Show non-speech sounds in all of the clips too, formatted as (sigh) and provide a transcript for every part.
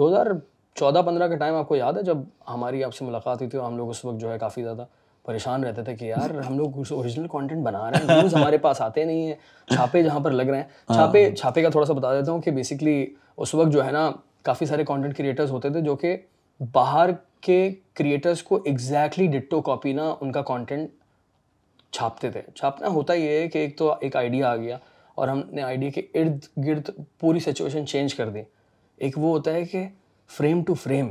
2014-15 का टाइम आपको याद है जब हमारी आपसे मुलाकात हुई थी हम लोग उस वक्त जो है काफ़ी ज़्यादा परेशान रहते थे कि यार हम लोग कुछ ओरिजिनल कंटेंट बना रहे हैं हमारे पास आते नहीं हैं छापे जहाँ पर लग रहे हैं हाँ। छापे छापे का थोड़ा सा बता देता हूँ कि बेसिकली उस वक्त जो है ना काफ़ी सारे कंटेंट क्रिएटर्स होते थे जो कि बाहर के क्रिएटर्स को एग्जैक्टली डिट्टो कॉपी ना उनका कंटेंट छापते थे छापना होता ये है कि एक तो एक आइडिया आ गया और हमने आइडिया के इर्द गिर्द पूरी सिचुएशन चेंज कर दी एक वो होता है कि फ्रेम टू फ्रेम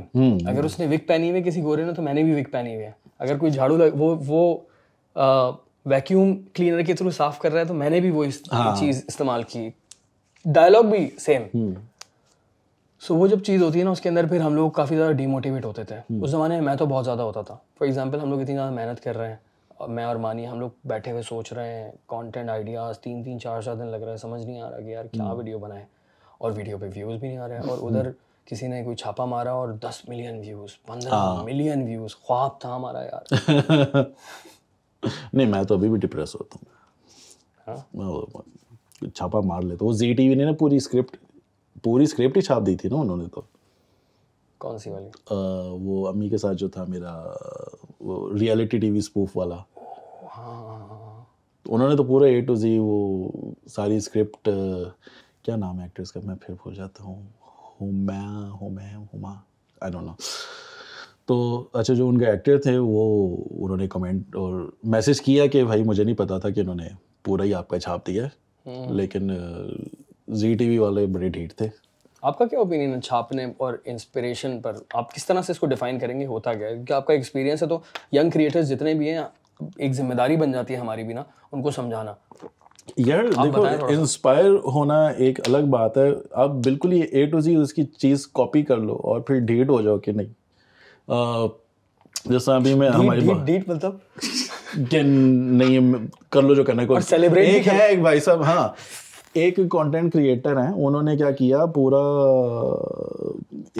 अगर उसने विक पहनी हुई किसी गोरे ने तो मैंने भी विक पहनी हुई है अगर कोई झाड़ू लग वो वो वैक्यूम क्लीनर के थ्रू साफ कर रहा है तो मैंने भी वो इस, हाँ। चीज़ इस्तेमाल की डायलॉग भी सेम हम्म। सो so, वो जब चीज़ होती है ना उसके अंदर फिर हम लोग काफ़ी ज़्यादा डीमोटिवेट होते थे हम्म। उस ज़माने में मैं तो बहुत ज़्यादा होता था फॉर एग्जाम्पल हम लोग इतनी ज़्यादा मेहनत कर रहे हैं और मैं और मानी हम लोग बैठे हुए सोच रहे हैं कॉन्टेंट आइडियाज़ तीन तीन चार चार दिन लग रहे हैं समझ नहीं आ रहा कि यार क्या वीडियो हम्म। बनाए और वीडियो पे व्यूज़ भी नहीं आ रहे हैं और हम्म। उधर किसी ने कोई छापा मारा और दस मिलियन व्यूज़ पंद्रह मिलियन हाँ। व्यूज़ ख्वाब था हमारा यार (laughs) नहीं मैं तो अभी भी डिप्रेस होता हूँ हाँ। छापा मार लेता वो जी टीवी ने ना पूरी स्क्रिप्ट पूरी स्क्रिप्ट ही छाप दी थी ना उन्होंने तो कौन सी वाली आ, वो अम्मी के साथ जो था मेरा वो रियलिटी टीवी स्पूफ वाला हाँ, हाँ तो उन्होंने तो पूरा ए टू जी वो सारी स्क्रिप्ट क्या नाम है एक्ट्रेस का मैं फिर भूल जाता हूँ Huma Huma Huma I don't know तो अच्छा जो उनके एक्टर थे वो उन्होंने कमेंट और मैसेज किया कि भाई मुझे नहीं पता था कि उन्होंने पूरा ही आपका छाप दिया हम्म। लेकिन जी टीवी वाले बड़े ढीठ थे आपका क्या ओपिनियन है छापने और इंस्पिरेशन पर आप किस तरह से इसको डिफाइन करेंगे होता क्या है क्योंकि आपका एक्सपीरियंस है तो यंग क्रिएटर्स जितने भी हैं एक जिम्मेदारी बन जाती है हमारी भी ना उनको समझाना यार देखो इंस्पायर होना एक अलग बात है आप बिल्कुल ये ए टू जी उसकी चीज़ कॉपी कर लो और फिर डेट हो जाओ कि नहीं जैसा अभी मैं हमारी डेट मतलब नहीं कर लो जो करने को सेलिब्रेट एक है एक भाई साहब हाँ एक कंटेंट क्रिएटर हैं उन्होंने क्या किया पूरा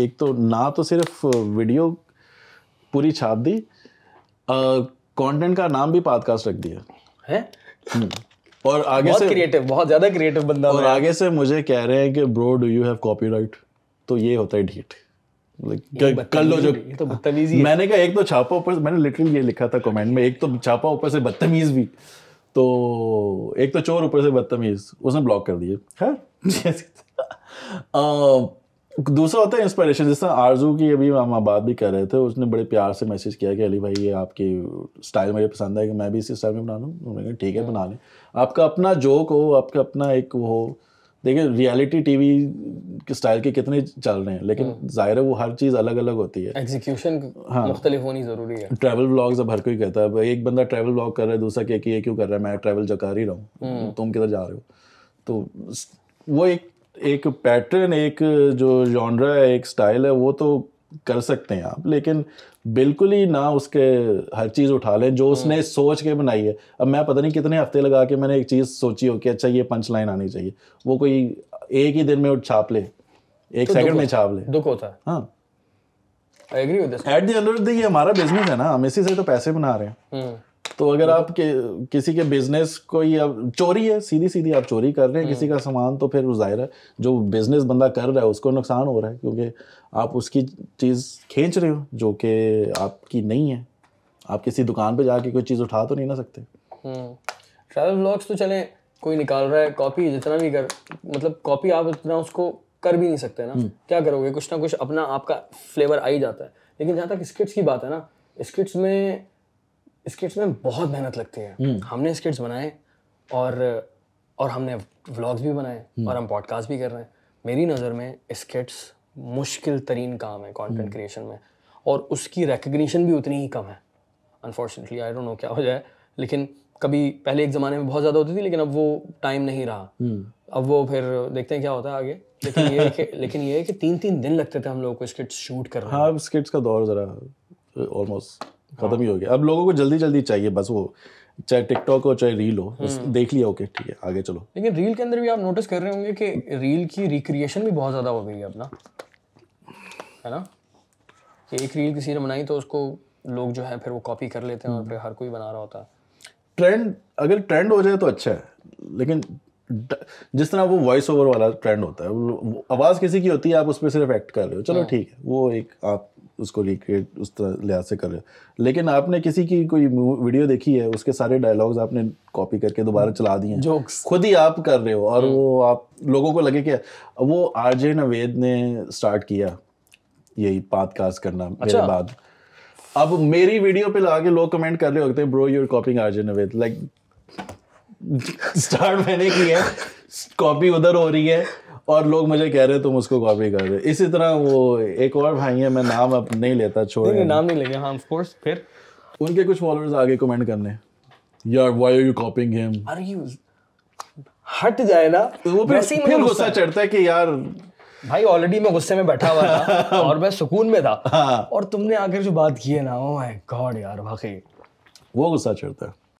एक तो ना तो सिर्फ वीडियो पूरी छाप दी कंटेंट का नाम भी पॉडकास्ट रख दिया है हम्म। और आगे बहुत से क्रिएटिव बहुत ज्यादा क्रिएटिव बंदा और आगे से मुझे कह रहे हैं कि bro do you have copyright तो ये होता है ढीठ कर लो जो तो बदतमीजी मैंने कहा एक तो छापा ऊपर मैंने लिटरली ये लिखा था कमेंट में एक तो छापा ऊपर से बदतमीज भी तो एक तो चोर ऊपर से बदतमीज उसने ब्लॉक कर दिए खैर (laughs) दूसरा होता है इंस्पायरेशन जैसा आरजू की अभी हम बात भी कर रहे थे उसने बड़े प्यार से मैसेज किया कि अली भाई ये आपकी स्टाइल मुझे पसंद है कि मैं भी इसी स्टाइल में बना लूँ उन्होंने तो कहा ठीक है हाँ। बना लें आपका अपना जोक हो आपका अपना एक वो हो देखिए रियलिटी टीवी के स्टाइल के कितने चल रहे हैं लेकिन हाँ। जाहिर है वो हर चीज़ अलग अलग होती है एग्जीक्यूशन हाँ मुख्तलि होनी ज़रूरी है ट्रैवल ब्लॉग्स अब हर कोई कहता है एक बंदा ट्रैवल ब्लॉग कर रहा है दूसरा क्या कि ये क्यों कर रहा है मैं ट्रैवल जो कर ही रहा हूँ तुम किधर जा रहे हो तो वो एक एक पैटर्न एक जो जॉनरा है एक स्टाइल है वो तो कर सकते हैं आप लेकिन बिल्कुल ही ना उसके हर चीज़ उठा लें जो हम्म। उसने सोच के बनाई है अब मैं पता नहीं कितने हफ्ते लगा के मैंने एक चीज़ सोची हो कि अच्छा ये पंच लाइन आनी चाहिए वो कोई एक ही दिन में उठ छाप ले एक तो सेकंड में छाप ले दुख होता है हाँ agree at the end of the ये हमारा बिजनेस है ना हम इसी से तो पैसे बना रहे हैं हम्म। तो अगर हम्म। आप कि, किसी के बिजनेस को ही अब चोरी है सीधी सीधी आप चोरी कर रहे हैं किसी का हम्म। सामान तो फिर जाहिर है जो बिजनेस बंदा कर रहा है उसको नुकसान हो रहा है क्योंकि आप उसकी चीज़ खींच रहे हो जो कि आपकी नहीं है आप किसी दुकान पे जाके कोई चीज़ उठा तो नहीं ना सकते ट्रैवल हम्म। ब्लॉग्स तो चले कोई निकाल रहा है कॉपी जितना भी कर मतलब कॉपी आप इतना उसको कर भी नहीं सकते ना क्या करोगे कुछ ना कुछ अपना आपका फ्लेवर आ ही जाता है लेकिन जहाँ तक स्किट्स की बात है ना स्किट्स में स्किट्स में बहुत मेहनत लगती है हम्म। हमने स्किट्स बनाए और और हमने व्लॉग्स भी बनाए हम्म। और हम पॉडकास्ट भी कर रहे हैं मेरी नज़र में स्किट्स मुश्किल तरीन काम है कंटेंट क्रिएशन हम्म। में और उसकी रिकग्निशन भी उतनी ही कम है अनफॉर्चुनेटली आई डोंट नो क्या हो जाए लेकिन कभी पहले एक ज़माने में बहुत ज़्यादा होती थी लेकिन अब वो टाइम नहीं रहा अब वो फिर देखते हैं क्या होता है आगे लेकिन ये (laughs) लेकिन ये कि तीन तीन दिन लगते थे हम लोग को स्किट्स शूट हैं हाँ स्किट्स का दौर ज़रा ऑलमोस्ट खत्म ही हाँ। हो गया अब लोगों को जल्दी जल्दी चाहिए बस वो चाहे टिकटॉक हो चाहे रील हो बस हम्म। देख लिया ओके ठीक है आगे चलो लेकिन रील के अंदर भी आप नोटिस कर रहे होंगे कि रील की रिक्रिएशन भी बहुत ज़्यादा हो गई है अपना है ना कि एक रील किसी ने बनाई तो उसको लोग जो है फिर वो कॉपी कर लेते हैं और हम्म। फिर हर कोई बना रहा होता है ट्रेंड अगर ट्रेंड हो जाए तो अच्छा है लेकिन जिस तरह वो वॉइस ओवर वाला ट्रेंड होता है आवाज़ किसी की होती है आप उस पर सिर्फ एक्ट कर रहे हो चलो हाँ। ठीक है वो एक आप उसको रिक्रिएट उस तरह लिहाज से कर रहे हो लेकिन आपने किसी की कोई वीडियो देखी है उसके सारे डायलॉग्स आपने कॉपी करके दोबारा hmm. चला दिए जोक्स खुद ही आप कर रहे हो और hmm. वो आप लोगों को लगे कि वो आरजे नवेद ने स्टार्ट किया यही पॉडकास्ट करना अच्छा। मेरे बाद अब मेरी वीडियो पे लगा के लोग कमेंट कर रहे होते हैं bro your copying RJ Naved like start (laughs) मैंने की है कॉपी उधर हो रही है और लोग मुझे कह रहे तुम उसको कॉपी कर रहे इसी तरह वो एक और भाई है मैं नाम अब नहीं लेता छोड़ नाम नहीं लेंगे हाँ ऑफ फिर उनके कुछ फॉलोअर्स आगे कमेंट करने यार why are you copying him are you हट जाए ना तो वो फिर फिर गुस्सा चढ़ता है कि यार भाई ऑलरेडी मैं गुस्से में बैठा हुआ था (laughs) और मैं सुकून में था हाँ। और तुमने आखिर जो बात की है ना ओ माय गॉड यार वाकई वो गुस्सा चढ़ता है